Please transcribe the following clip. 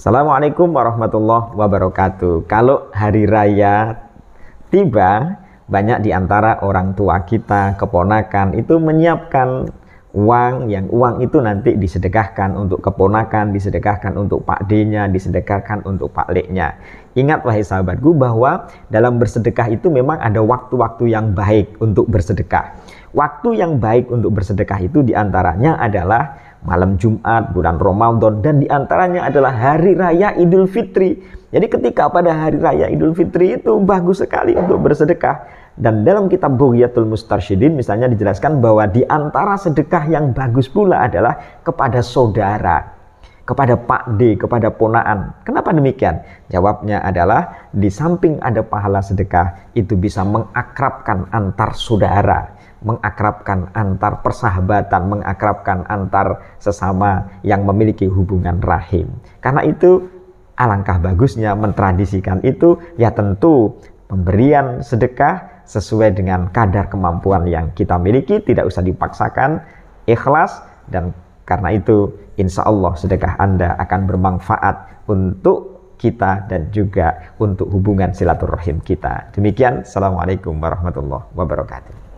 Assalamualaikum warahmatullahi wabarakatuh. Kalau hari raya tiba, banyak di antara orang tua kita, keponakan itu menyiapkan uang yang uang itu nanti disedekahkan untuk keponakan, disedekahkan untuk Pak D-nya, disedekahkan untuk Pak Lek-nya. Ingat wahai sahabatku bahwa dalam bersedekah itu memang ada waktu-waktu yang baik untuk bersedekah. Waktu yang baik untuk bersedekah itu diantaranya adalah malam Jumat, bulan Ramadan, dan diantaranya adalah hari raya Idul Fitri. Jadi ketika pada hari raya Idul Fitri itu bagus sekali untuk bersedekah. Dan dalam kitab Bughiyatul Mustarsyidin misalnya dijelaskan bahwa diantara sedekah yang bagus pula adalah kepada saudara kepada Pak D, kepada ponaan. Kenapa demikian? Jawabnya adalah di samping ada pahala sedekah, itu bisa mengakrabkan antar saudara, mengakrabkan antar persahabatan, mengakrabkan antar sesama yang memiliki hubungan rahim. Karena itu alangkah bagusnya mentradisikan itu ya tentu pemberian sedekah sesuai dengan kadar kemampuan yang kita miliki, tidak usah dipaksakan, ikhlas dan karena itu insya Allah sedekah Anda akan bermanfaat untuk kita dan juga untuk hubungan silaturahim kita. Demikian, Assalamualaikum warahmatullahi wabarakatuh.